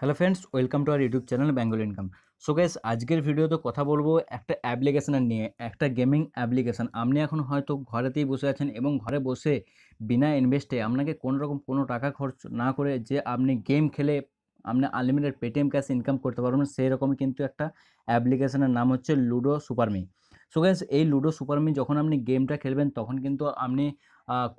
hello friends welcome to our YouTube channel Bengal income so guys আজকের ভিডিওতে কথা বলবো একটা অ্যাপ্লিকেশানের নিয়ে একটা গেমিং অ্যাপ্লিকেশান আপনি এখন হয়তো ঘরেতেই বসে আছেন এবং ঘরে বসে বিনা ইনভেস্টে আপনাকে কোনো রকম কোনো টাকা খরচ না করে যে আপনি গেম খেলে আপনি আনলিমিটেড পেটিএম ক্যাশ ইনকাম করতে পারবেন সেই রকমই কিন্তু একটা অ্যাপ্লিকেশানের নাম হচ্ছে লুডো সুপারমি সো গ্যাস এই লুডো সুপারমি যখন আপনি গেমটা খেলবেন তখন কিন্তু আপনি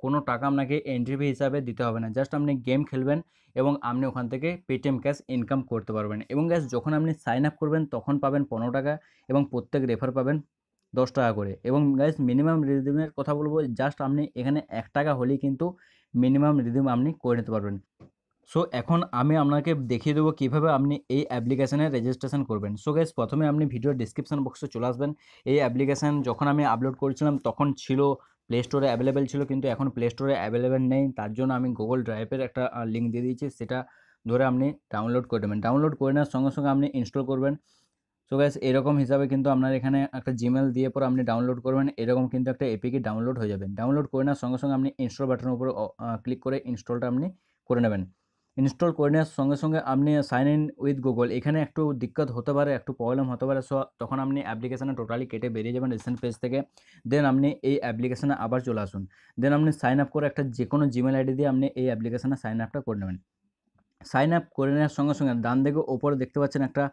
কোনো টাকা আপনাকে এন্ট্রি ফি হিসাবে দিতে হবে না জাস্ট আপনি গেম খেলবেন এবং আপনি ওখান থেকে পেটিএম ক্যাশ ইনকাম করতে পারবেন এবং গ্যাস যখন আপনি সাইন আপ করবেন তখন পাবেন পনেরো টাকা এবং প্রত্যেক রেফার পাবেন দশ টাকা করে এবং গ্যাস মিনিমাম রিদিমের কথা বলবো জাস্ট আপনি এখানে এক টাকা হলেই কিন্তু মিনিমাম রিদিম আপনি করে নিতে পারবেন সো এখন আমি আপনাকে দেখিয়ে দেবো কীভাবে আপনি এই অ্যাপ্লিকেশানে রেজিস্ট্রেশন করবেন সো গ্যাস প্রথমে আপনি ভিডিও ডিসক্রিপশান বক্সে চলে আসবেন এই অ্যাপ্লিকেশান যখন আমি আপলোড করেছিলাম তখন ছিল প্লে স্টোরে অ্যাভেলেবেল ছিল কিন্তু এখন প্লে স্টোরে অ্যাভেলেবেল নেই তার জন্য আমি গুগল ড্রাইভের একটা লিঙ্ক দিয়ে দিয়েছি সেটা ধরে আপনি ডাউনলোড করে নেবেন ডাউনলোড করে নেওয়ার সঙ্গে সঙ্গে আপনি ইনস্টল করবেন সো গ্যাস এরকম হিসাবে কিন্তু আপনার এখানে একটা জিমেল দিয়ে পর আপনি ডাউনলোড করবেন এরকম কিন্তু একটা এপিকে ডাউনলোড হয়ে যাবেন ডাউনলোড করে নেওয়ার সঙ্গে সঙ্গে আপনি ইনস্টল বাটনের উপর ক্লিক করে ইনস্টলটা আপনি করে নেবেন ইনস্টল করে নেওয়ার সঙ্গে সঙ্গে আপনি সাইন ইন উইথ গুগল এখানে একটু দিক্কত হতে পারে একটু প্রবলেম হতে পারে সো তখন আপনি অ্যাপ্লিকেশানে টোটালি কেটে বেরিয়ে যাবেন রিসেন্ট পেজ থেকে দেন আপনি এই অ্যাপ্লিকেশানে আবার চলে আসুন দেন আপনি সাইন আপ করে একটা যে কোনো জিমেল আইডি দিয়ে আপনি এই অ্যাপ্লিকেশানে সাইন আপটা করে নেবেন সাইন আপ করে নেওয়ার সঙ্গে সঙ্গে ডান দিকে ওপরে দেখতে পাচ্ছেন একটা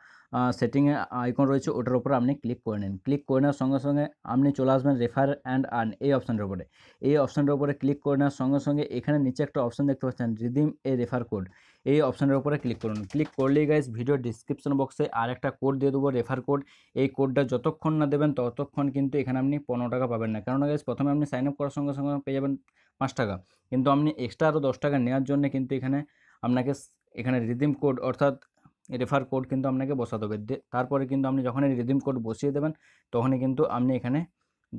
সেটিংয়ে আইকন রয়েছে ওটার ওপরে আপনি ক্লিক করে নিন ক্লিক করে নেওয়ার সঙ্গে সঙ্গে আপনি চলে আসবেন রেফার অ্যান্ড আর্ন এই অপশানের উপরে এই অপশানের উপরে ক্লিক করে নেওয়ার সঙ্গে সঙ্গে এখানে নিচে একটা অপশান দেখতে পাচ্ছেন রিদিম এ রেফার কোড এই অপশনের উপরে ক্লিক করুন ক্লিক করলেই গাইজ ভিডিও ডিসক্রিপশন বক্সে আর একটা কোড দিয়ে দেবো রেফার কোড এই কোডটা যতক্ষণ না দেবেন ততক্ষণ কিন্তু এখানে আপনি পনেরো টাকা পাবেন না কেননা গাইজ প্রথমে আপনি সাইন আপ করার সঙ্গে সঙ্গে পেয়ে যাবেন পাঁচ টাকা কিন্তু আপনি এক্সট্রা আরও দশ টাকা নেওয়ার জন্য কিন্তু এখানে আপনাকে এখানে রিদিম কোড অর্থাৎ রেফার কোড কিন্তু আপনাকে বসাতে হবে তারপরে কিন্তু আপনি যখন এই রিদিম কোড বসিয়ে দেবেন তখনই কিন্তু আপনি এখানে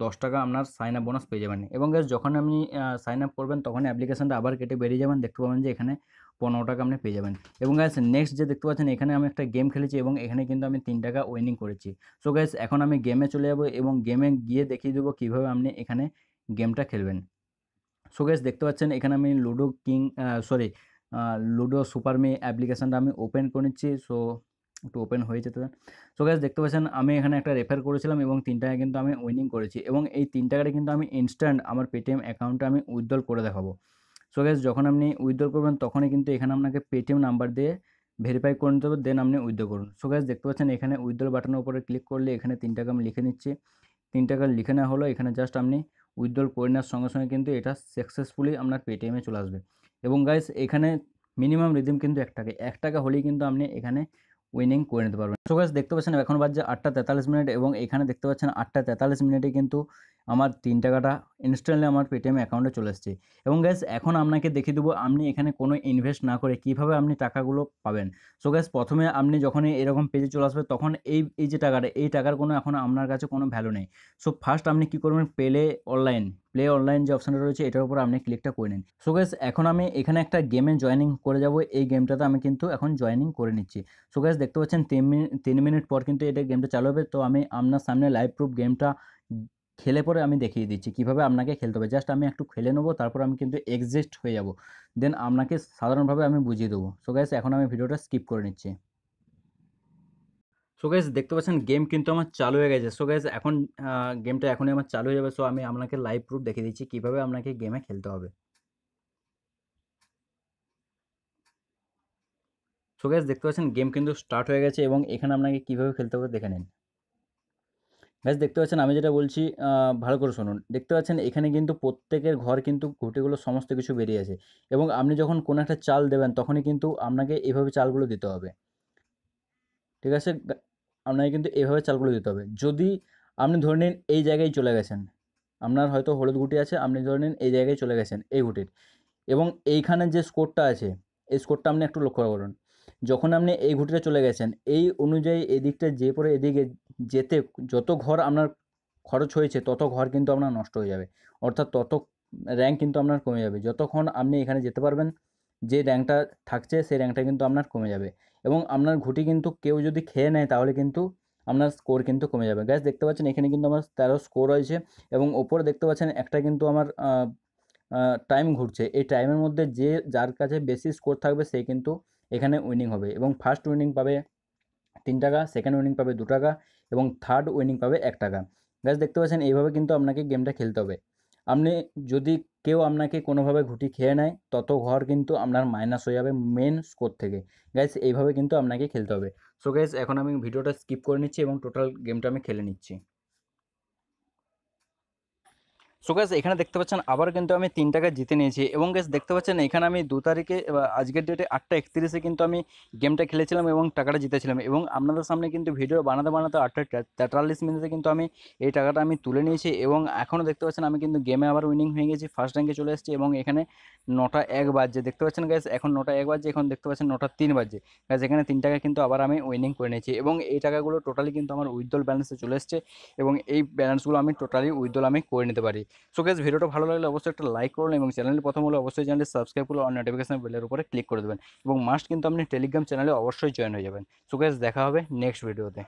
দশ টাকা আপনার সাইন আপ বোনাস পেয়ে যাবেন এবং গ্যাস যখন আপনি সাইন আপ করবেন তখন অ্যাপ্লিকেশানটা আবার কেটে বেরিয়ে যাবেন দেখতে পাবেন যে এখানে পনেরো টাকা আপনি পেয়ে যাবেন এবং গ্যাস নেক্সট যে দেখতে পাচ্ছেন এখানে আমি একটা গেম খেলেছি এবং এখানে কিন্তু আমি তিন টাকা উইনিং করেছি সো গ্যাস এখন আমি গেমে চলে যাবো এবং গেমে গিয়ে দেখিয়ে দেবো কীভাবে আপনি এখানে গেমটা খেলবেন সো গ্যাস দেখতে পাচ্ছেন এখানে আমি Ludo King sorry Ludo Supreme অ্যাপ্লিকেশানটা আমি ওপেন করে নিচ্ছি সো একটু ওপেন হয়ে যেতে দেন সো গ্যাস দেখতে পাচ্ছেন আমি এখানে একটা রেফার করেছিলাম এবং তিন টাকা কিন্তু আমি উইনিং করেছি এবং এই তিন টাকাটা কিন্তু আমি ইনস্ট্যান্ট আমার পেটিএম অ্যাকাউন্টে আমি উইথড্রল করে দেখাবো সো গ্যাস যখন আপনি উইথড্রল করবেন তখনই কিন্তু এখানে আপনাকে পেটিএম নাম্বার দিয়ে ভেরিফাই করে নিতে হবে দেন আপনি উইথড্র করুন সো গ্যাস দেখতে পাচ্ছেন এখানে উইথড্রল বাটনের উপরে ক্লিক করলে এখানে তিন টাকা আমি লিখে নিচ্ছি তিন টাকা লিখে নেওয়া হলো এখানে জাস্ট আপনি উইথড্রল করে নেওয়ার সঙ্গে সঙ্গে কিন্তু এটা সাকসেসফুলি আপনার পেটিএমে চলে আসবে এবং গাইস এখানে মিনিমাম রিদিম কিন্তু এক টাকা এক টাকা হলেই কিন্তু আপনি এখানে উইনিং করে নিতে পারবেন সো গাইস দেখতে পাচ্ছেন এখন বাজছে আটটা তেতাল্লিশ মিনিট এবং এখানে দেখতে পাচ্ছেন আটটা তেতাল্লিশ মিনিটে কিন্তু আমার তিন টাকাটা ইনস্ট্যান্টলি আমার পেটিএম অ্যাকাউন্টে চলে এসছে এবং গ্যাস এখন আপনাকে দেখিয়ে দেবো আপনি এখানে কোনো ইনভেস্ট না করে কিভাবে আপনি টাকাগুলো পাবেন সো গ্যাস প্রথমে আপনি যখনই এরকম পেজে চলে আসবে তখন এই এই যে টাকাটা এই টাকার কোনো এখন আপনার কাছে কোনো ভ্যালু নেই সো ফার্স্ট আপনি কী করবেন পেলে অনলাইন প্লে অনলাইন যে অপশানটা রয়েছে এটার উপর আপনি ক্লিকটা করে নিন সো গ্যাস এখন আমি এখানে একটা গেমে জয়নিং করে যাব এই গেমটাতে আমি কিন্তু এখন জয়নিং করে নিচ্ছি সো গ্যাস দেখতে পাচ্ছেন তিন মিনিট তিন মিনিট পর কিন্তু এটা গেমটা চালু হবে তো আমি আপনার সামনে লাইভ প্রুফ গেমটা খেলে পরে আমি দেখিয়ে দিচ্ছি কিভাবে আপনাকে খেলতে হবে জাস্ট আমি একটু খেলে নেবো তারপর আমি কিন্তু এক্সিস্ট হয়ে যাব দেন আপনাকে সাধারণভাবে আমি বুঝিয়ে দেবো সো গাইস এখন আমি ভিডিওটা স্কিপ করে নিচ্ছি সো দেখতে পাচ্ছেন গেম কিন্তু আমার চালু হয়ে গেছে সো এখন গেমটা এখনই আমার চালু হয়ে যাবে সো আমি আপনাকে লাইভ প্রুফ দেখিয়ে দিচ্ছি কীভাবে আপনাকে গেমে খেলতে হবে সো দেখতে পাচ্ছেন গেম কিন্তু স্টার্ট হয়ে গেছে এবং এখানে আপনাকে কীভাবে খেলতে হবে দেখে নিন ব্যাস দেখতে পাচ্ছেন আমি যেটা বলছি ভালো করে শুনুন দেখতে পাচ্ছেন এখানে কিন্তু প্রত্যেকের ঘর কিন্তু ঘুটিগুলো সমস্ত কিছু বেরিয়ে আছে এবং আপনি যখন কোনো একটা চাল দেবেন তখনই কিন্তু আপনাকে এভাবে চালগুলো দিতে হবে ঠিক আছে আপনাকে কিন্তু এভাবে চালগুলো দিতে হবে যদি আপনি ধরে নিন এই জায়গায় চলে গেছেন আপনার হয়তো হলুদ গুটি আছে আপনি ধরে নিন এই জায়গায় চলে গেছেন এই গুটির এবং এইখানে যে স্কোরটা আছে এই স্কোরটা আপনি একটু লক্ষ্য করুন যখন আপনি এই ঘুটিটা চলে গেছেন এই অনুযায়ী এদিকটা যে পরে এদিকে যেতে যত ঘর আপনার খরচ হয়েছে তত ঘর কিন্তু আপনার নষ্ট হয়ে যাবে অর্থাৎ তত র্যাঙ্ক কিন্তু আপনার কমে যাবে যতক্ষণ আপনি এখানে যেতে পারবেন যে র্যাঙ্কটা থাকছে সেই র্যাঙ্কটা কিন্তু আপনার কমে যাবে এবং আপনার ঘুটি কিন্তু কেউ যদি খেয়ে নেয় তাহলে কিন্তু আপনার স্কোর কিন্তু কমে যাবে গ্যাস দেখতে পাচ্ছেন এখানে কিন্তু আমার তেরো স্কোর রয়েছে এবং ওপরে দেখতে পাচ্ছেন একটা কিন্তু আমার টাইম ঘুরছে এই টাইমের মধ্যে যে যার কাছে বেশি স্কোর থাকবে সে কিন্তু এখানে উইনিং হবে এবং ফার্স্ট উইনিং পাবে তিন টাকা সেকেন্ড উইনিং পাবে দু টাকা এবং থার্ড উইনিং পাবে এক টাকা গাছ দেখতে পাচ্ছেন এইভাবে কিন্তু আপনাকে গেমটা খেলতে হবে আপনি যদি কেউ আপনাকে কোনোভাবে ঘুটি খেয়ে নেয় তত ঘর কিন্তু আপনার মাইনাস হয়ে যাবে মেন স্কোর থেকে গ্যাস এইভাবে কিন্তু আপনাকে খেলতে হবে সো গ্যাস এখন আমি ভিডিওটা স্কিপ করে নিচ্ছি এবং টোটাল গেমটা আমি খেলে নিচ্ছি সো গ্যাস এখানে দেখতে পাচ্ছেন আবার কিন্তু আমি তিন টাকা জিতে নিয়েছি এবং গ্যাস দেখতে পাচ্ছেন এখানে আমি দু তারিখে আজকের ডেটে আটটা একত্রিশে কিন্তু আমি গেমটা খেলেছিলাম এবং টাকাটা জিতেছিলাম এবং আপনাদের সামনে কিন্তু ভিডিও বানাতে বানাতে আটটা তেতাল্লিশ মিনিটে কিন্তু আমি এই টাকাটা আমি তুলে নিয়েছি এবং এখনও দেখতে পাচ্ছেন আমি কিন্তু গেমে আবার উইনিং হয়ে গেছি ফার্স্ট র্যাঙ্কে চলে এসেছি এবং এখানে নটা এক বাজছে দেখতে পাচ্ছেন গ্যাস এখন নটা এক বাজছে এখন দেখতে পাচ্ছেন নটা তিন বাজছে গ্যাস এখানে তিন টাকা কিন্তু আবার আমি উইনিং করে নিয়েছি এবং এই টাকাগুলো টোটালি কিন্তু আমার উইথড্রল ব্যালেন্সে চলে এসছে এবং এই ব্যালেন্সগুলো আমি টোটালি উইথড্রল আমি করে নিতে পারি সো গেস ভিডিওটা ভালো লাগলে অবশ্যই একটা লাইক করুন এবং চ্যানেলটি প্রথম হলে অবশ্যই চ্যানেলটি সাবস্ক্রাইব করুন আর নোটিফিকেশন বেলের উপরে ক্লিক করে দেবেন এবং মাস্ট কিন্তু আপনি টেলিগ্রাম চ্যানেলে অবশ্যই জয়েন হয়ে যাবেন সো গেস দেখা হবে নেক্সট ভিডিওতে